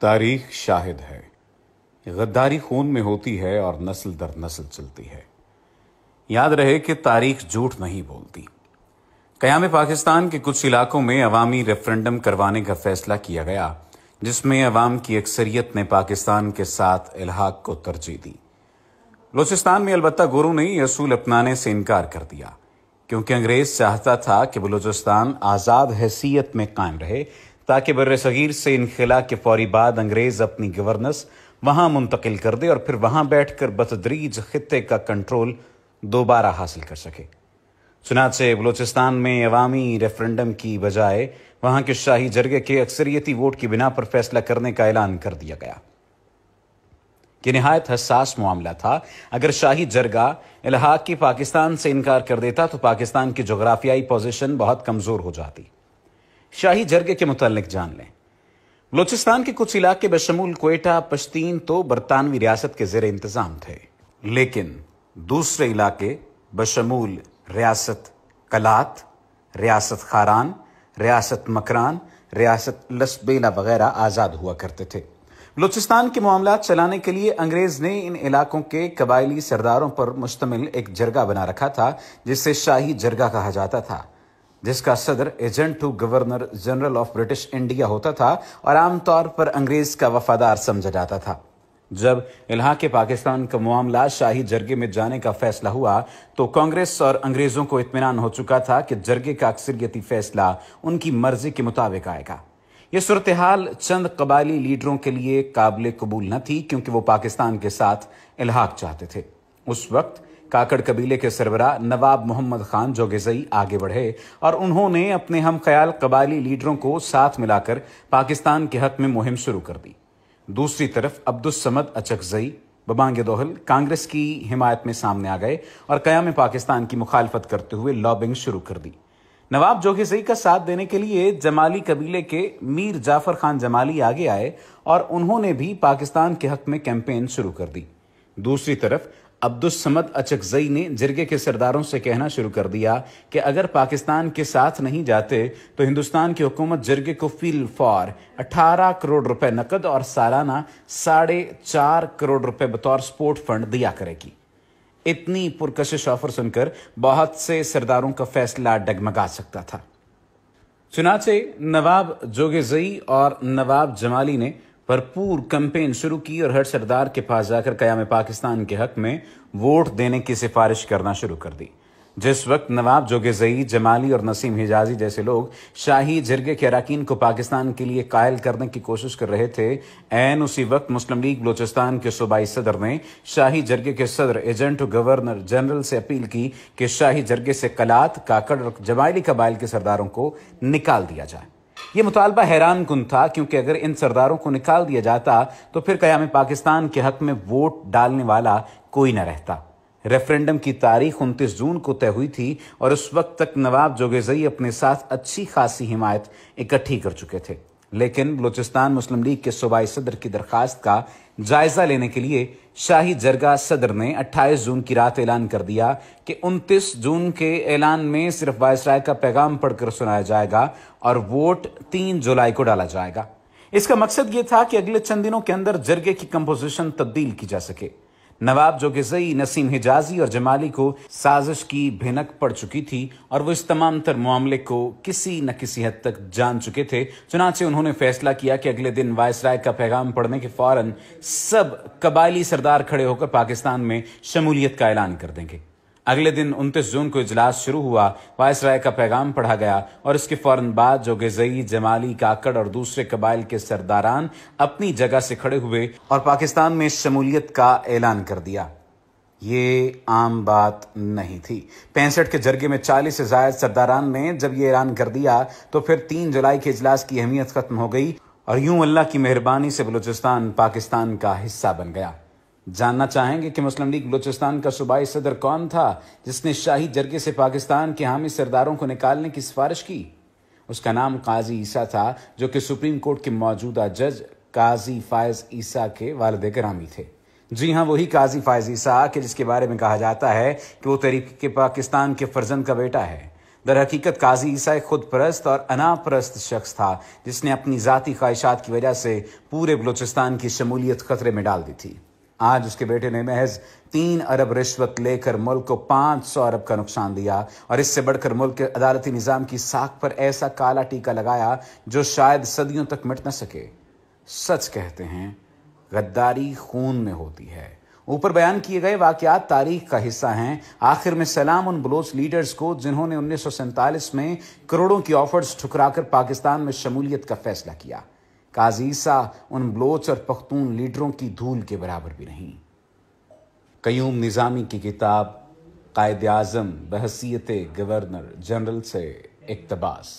तारीख शाहिद है गद्दारी खून में होती है और नस्ल दर नस्ल चलती है याद रहे कि तारीख झूठ नहीं बोलती कयाम पाकिस्तान के कुछ इलाकों में अवामी रेफरेंडम करवाने का फैसला किया गया जिसमें अवाम की अक्सरियत ने पाकिस्तान के साथ इलाहाक को तरजीह दी बलोचिस्तान में अलबत् गुरु ने यह असूल अपनाने से इनकार कर दिया क्योंकि अंग्रेज चाहता था कि बलोचिस्तान आज़ाद हैसियत में कायम रहे ताकि बर सग़ीर से इनखिला के फौरी बाद अंग्रेज़ अपनी गवर्नेंस वहां मुंतकिल कर दे और फिर वहां बैठ कर बतदरीज ख़त्े का कंट्रोल दोबारा हासिल कर सके चुनाव से बलूचिस्तान में अवामी रेफरेंडम की बजाय वहां के शाही जरगे के अक्सरियती वोट की बिना पर फैसला करने का ऐलान कर दिया गया ये नहायत हसास मामला था अगर शाही जरगा इलाहाक की पाकिस्तान से इनकार कर देता तो पाकिस्तान की जोग्राफियाई पोजीशन बहुत कमज़ोर हो जाती शाही जरगे के मुतालिक जान लें बलोचिस्तान के कुछ इलाके बशमूल कोयटा पश्तीन तो बरतानवी रियासत के जेर इंतज़ाम थे लेकिन दूसरे इलाके बशमूल रियासत कलात रियासत खारान रियासत मकरान रियासत लसबेला वगैरह आज़ाद हुआ करते थे बलोचिस्तान के मामला चलाने के लिए अंग्रेज ने इन इलाकों के कबायली सरदारों पर मुश्तमिल एक जरगा बना रखा था जिसे शाही जरगा कहा जाता था जिसका सदर agent to governor general of British India होता था और आमतौर पर अंग्रेज का वफादार समझा जाता था जब इलाहा के पाकिस्तान का मामला शाही जरगे में जाने का फैसला हुआ तो कांग्रेस और अंग्रेजों को इतमान हो चुका था कि जरगे का अक्सरियती फैसला उनकी मर्जी के मुताबिक आएगा यह सूरत हाल चंद कबाली लीडरों के लिए काबिल कबूल न थी क्योंकि वो पाकिस्तान के साथ इलाहाक चाहते थे उस वक्त काकड़ कबीले के सरबरा नवाब मोहम्मद खान जोगेजई आगे बढ़े और उन्होंने अपने हम ख्याल कबायली लीडरों को साथ मिलाकर पाकिस्तान के हक में मुहिम शुरू कर दी दूसरी तरफ अब्दुलसमद अचकजई बबांगे दोहल कांग्रेस की हिमायत में सामने आ गए और कयाम पाकिस्तान की मुखालफत करते हुए लॉबिंग शुरू कर दी नवाब जोगेजई का साथ देने के लिए जमाली कबीले के मीर जाफर खान जमाली आगे आए और उन्होंने भी पाकिस्तान के हक में कैंपेन शुरू कर दी दूसरी तरफ अब्दुलसमद अचकजई ने जिरगे के सरदारों से कहना शुरू कर दिया कि अगर पाकिस्तान के साथ नहीं जाते तो हिंदुस्तान की हुकूमत जिरगे को फील फॉर 18 करोड़ रुपए नकद और सालाना साढ़े चार करोड़ रुपए बतौर स्पोर्ट फंड दिया करेगी इतनी पुरकशिश ऑफर सुनकर बहुत से सरदारों का फैसला डगमगा सकता था चुनाचे नवाब जोगेजई और नवाब जमाली ने भरपूर कैंपेन शुरू की और हर सरदार के पास जाकर कयाम पाकिस्तान के हक में वोट देने की सिफारिश करना शुरू कर दी जिस वक्त नवाब जोगे जई जमाली और नसीम हिजाजी जैसे लोग शाही जिरगे के अरकान को पाकिस्तान के लिए कायल करने की कोशिश कर रहे थे एन उसी वक्त मुस्लिम लीग बलोचिस्तान के सूबाई सदर ने शाही जरगे के सदर एजेंट गवर्नर जनरल से अपील की कि शाही जरगे से कलात काकड़ और जमाली कबाइल के सरदारों को निकाल दिया जाए ये मुतालबा हैरान कन था क्योंकि अगर इन सरदारों को निकाल दिया जाता तो फिर कयाम पाकिस्तान के हक में वोट डालने वाला कोई ना रहता रेफरेंडम की तारीख उनतीस जून को तय हुई थी और उस वक्त तक नवाब जोगेजई अपने साथ अच्छी खासी हिमायत इकट्ठी कर चुके थे लेकिन बलूचिस्तान मुस्लिम लीग के सूबाई सदर की दरखास्त का जायजा लेने के लिए शाही जरगा सदर ने 28 जून की रात ऐलान कर दिया कि 29 जून के ऐलान में सिर्फ वायसराय का पैगाम पढ़कर सुनाया जाएगा और वोट 3 जुलाई को डाला जाएगा इसका मकसद यह था कि अगले चंद दिनों के अंदर जरगे की कंपोजिशन तब्दील की जा सके नवाब जो गजई नसीम हिजाजी और जमाली को साजिश की भिनक पड़ चुकी थी और वो इस तमाम तर मामले को किसी न किसी हद तक जान चुके थे चुनाचे उन्होंने फैसला किया कि अगले दिन वायसराय का पैगाम पढ़ने के फौरन सब कबायली सरदार खड़े होकर पाकिस्तान में शमूलियत का ऐलान कर देंगे अगले दिन 29 जून को इजलास शुरू हुआ वायस राय का पैगाम पढ़ा गया और इसके फौरन बाद गजई जमाली काकड़ और दूसरे कबाइल के सरदारान अपनी जगह से खड़े हुए और पाकिस्तान में शमूलियत का ऐलान कर दिया ये आम बात नहीं थी पैंसठ के जरगे में चालीस से जायद सरदारान ने जब ये ऐलान कर दिया तो फिर तीन जुलाई के इजलास की अहमियत खत्म हो गई और यूं अल्लाह की मेहरबानी से बलूचिस्तान पाकिस्तान का हिस्सा बन गया जानना चाहेंगे कि मुस्लिम लीग बलूचिस्तान का सूबाई सदर कौन था जिसने शाही जरगे से पाकिस्तान के हामी सरदारों को निकालने की सिफारिश की उसका नाम काजी ईसा था जो कि सुप्रीम कोर्ट के मौजूदा जज काजी फायज ईसा के वालद ग्रामी थे जी हाँ वही काजी फायज ईसा के जिसके बारे में कहा जाता है कि वो तरीके के पाकिस्तान के फर्जंद का बेटा है दर हकीकत काजी ईसा एक खुद परस्त और अनापरस्त शख्स था जिसने अपनी जतीी ख्वाहिशात की वजह से पूरे बलूचिस्तान की शमूलियत खतरे में डाल दी थी आज उसके बेटे ने महज तीन अरब रिश्वत लेकर मुल्क को पांच सौ अरब का नुकसान दिया और इससे बढ़कर मुल्क के अदालती निज़ाम की साख पर ऐसा काला टीका लगाया जो शायद सदियों तक मिट न सके सच कहते हैं गद्दारी खून में होती है ऊपर बयान किए गए वाकयात तारीख का हिस्सा हैं आखिर में सलाम उन बलोच लीडर्स को जिन्होंने उन्नीस में करोड़ों की ऑफर्स ठुकराकर पाकिस्तान में शमूलियत का फैसला किया काजीसा उन बलोच और पख्तून लीडरों की धूल के बराबर भी नहीं कयूम निज़ामी की किताब कायद आजम बहसीत गवर्नर जनरल से इकतबास